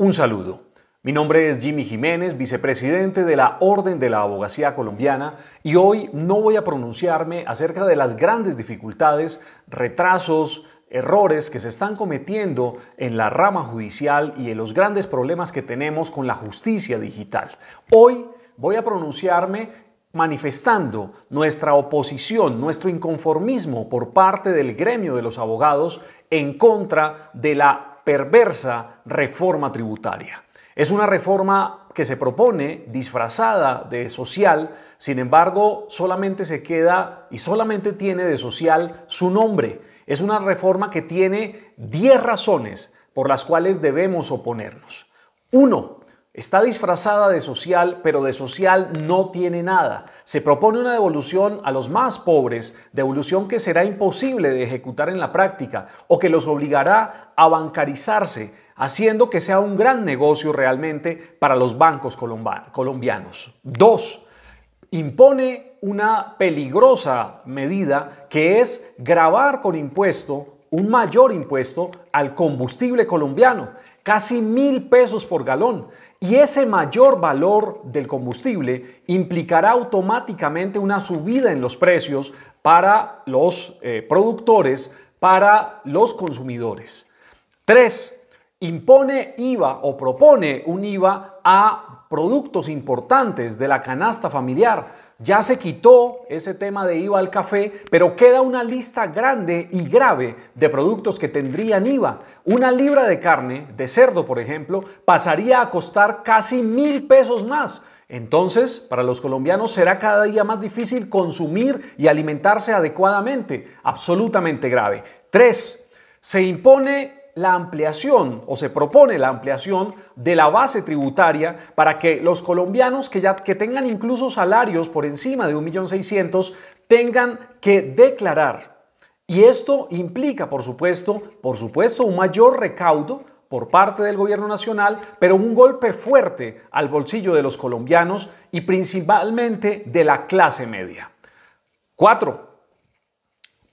Un saludo. Mi nombre es Jimmy Jiménez, vicepresidente de la Orden de la Abogacía Colombiana, y hoy no voy a pronunciarme acerca de las grandes dificultades, retrasos, errores que se están cometiendo en la rama judicial y en los grandes problemas que tenemos con la justicia digital. Hoy voy a pronunciarme manifestando nuestra oposición, nuestro inconformismo por parte del gremio de los abogados en contra de la perversa reforma tributaria. Es una reforma que se propone disfrazada de social, sin embargo, solamente se queda y solamente tiene de social su nombre. Es una reforma que tiene 10 razones por las cuales debemos oponernos. Uno, está disfrazada de social, pero de social no tiene nada se propone una devolución a los más pobres, devolución que será imposible de ejecutar en la práctica o que los obligará a bancarizarse, haciendo que sea un gran negocio realmente para los bancos colombianos. Dos, impone una peligrosa medida que es grabar con impuesto un mayor impuesto al combustible colombiano, casi mil pesos por galón. Y ese mayor valor del combustible implicará automáticamente una subida en los precios para los eh, productores, para los consumidores. Tres, impone IVA o propone un IVA a productos importantes de la canasta familiar ya se quitó ese tema de IVA al café, pero queda una lista grande y grave de productos que tendrían IVA. Una libra de carne, de cerdo por ejemplo, pasaría a costar casi mil pesos más. Entonces, para los colombianos será cada día más difícil consumir y alimentarse adecuadamente. Absolutamente grave. Tres, se impone la ampliación o se propone la ampliación de la base tributaria para que los colombianos que ya que tengan incluso salarios por encima de 1.600.000 tengan que declarar. Y esto implica, por supuesto, por supuesto, un mayor recaudo por parte del gobierno nacional, pero un golpe fuerte al bolsillo de los colombianos y principalmente de la clase media. Cuatro,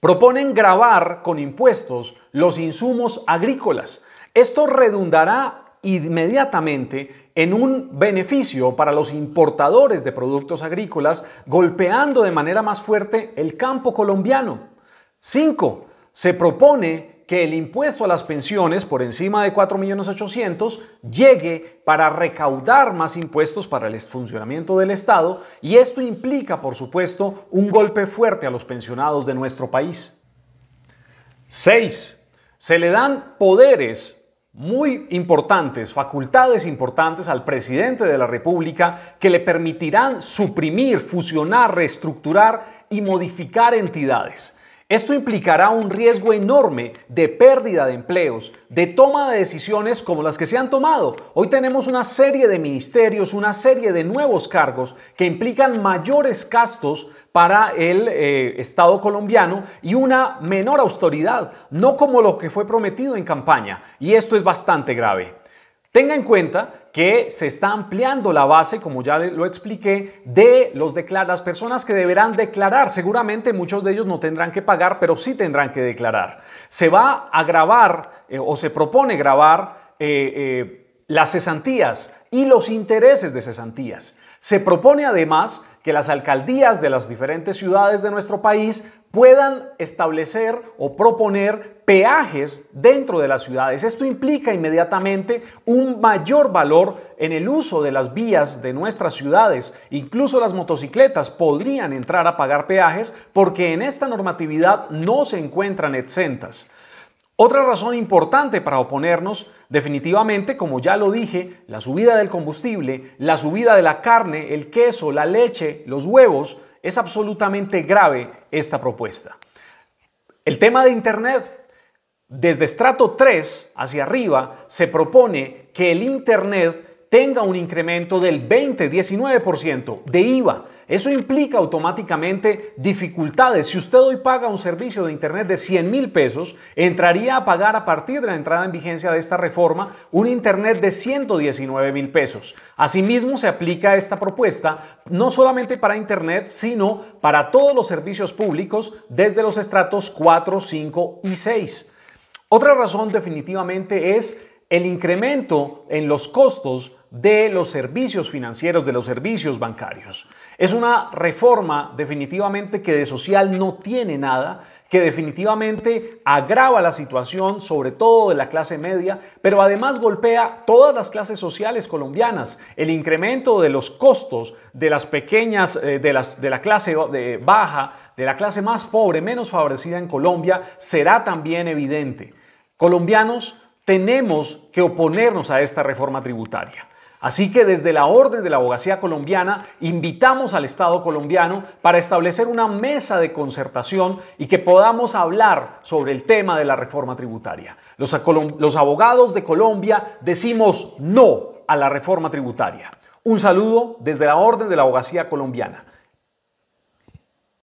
Proponen grabar con impuestos los insumos agrícolas. Esto redundará inmediatamente en un beneficio para los importadores de productos agrícolas, golpeando de manera más fuerte el campo colombiano. 5. Se propone que el impuesto a las pensiones por encima de 4.800.000 llegue para recaudar más impuestos para el funcionamiento del Estado y esto implica, por supuesto, un golpe fuerte a los pensionados de nuestro país. 6. Se le dan poderes muy importantes, facultades importantes al presidente de la República que le permitirán suprimir, fusionar, reestructurar y modificar entidades. Esto implicará un riesgo enorme de pérdida de empleos, de toma de decisiones como las que se han tomado. Hoy tenemos una serie de ministerios, una serie de nuevos cargos que implican mayores gastos para el eh, Estado colombiano y una menor autoridad, no como lo que fue prometido en campaña. Y esto es bastante grave. Tenga en cuenta que se está ampliando la base, como ya lo expliqué, de las personas que deberán declarar. Seguramente muchos de ellos no tendrán que pagar, pero sí tendrán que declarar. Se va a grabar eh, o se propone grabar eh, eh, las cesantías y los intereses de cesantías. Se propone además que las alcaldías de las diferentes ciudades de nuestro país puedan establecer o proponer peajes dentro de las ciudades. Esto implica inmediatamente un mayor valor en el uso de las vías de nuestras ciudades. Incluso las motocicletas podrían entrar a pagar peajes porque en esta normatividad no se encuentran exentas. Otra razón importante para oponernos, definitivamente, como ya lo dije, la subida del combustible, la subida de la carne, el queso, la leche, los huevos, es absolutamente grave esta propuesta. El tema de Internet. Desde estrato 3 hacia arriba se propone que el Internet tenga un incremento del 20-19% de IVA. Eso implica automáticamente dificultades. Si usted hoy paga un servicio de Internet de 100 mil pesos, entraría a pagar a partir de la entrada en vigencia de esta reforma un Internet de 119 mil pesos. Asimismo, se aplica esta propuesta no solamente para Internet, sino para todos los servicios públicos desde los estratos 4, 5 y 6. Otra razón definitivamente es el incremento en los costos de los servicios financieros, de los servicios bancarios. Es una reforma definitivamente que de social no tiene nada, que definitivamente agrava la situación, sobre todo de la clase media, pero además golpea todas las clases sociales colombianas. El incremento de los costos de las pequeñas, eh, de, la clase baja, de la clase más pobre, menos favorecida en Colombia, será también evidente. Colombianos, tenemos que oponernos a esta reforma tributaria. Así que desde la Orden de la Abogacía Colombiana invitamos al Estado colombiano para establecer una mesa de concertación y que podamos hablar sobre el tema de la reforma tributaria. Los, los abogados de Colombia decimos no a la reforma tributaria. Un saludo desde la Orden de la Abogacía Colombiana.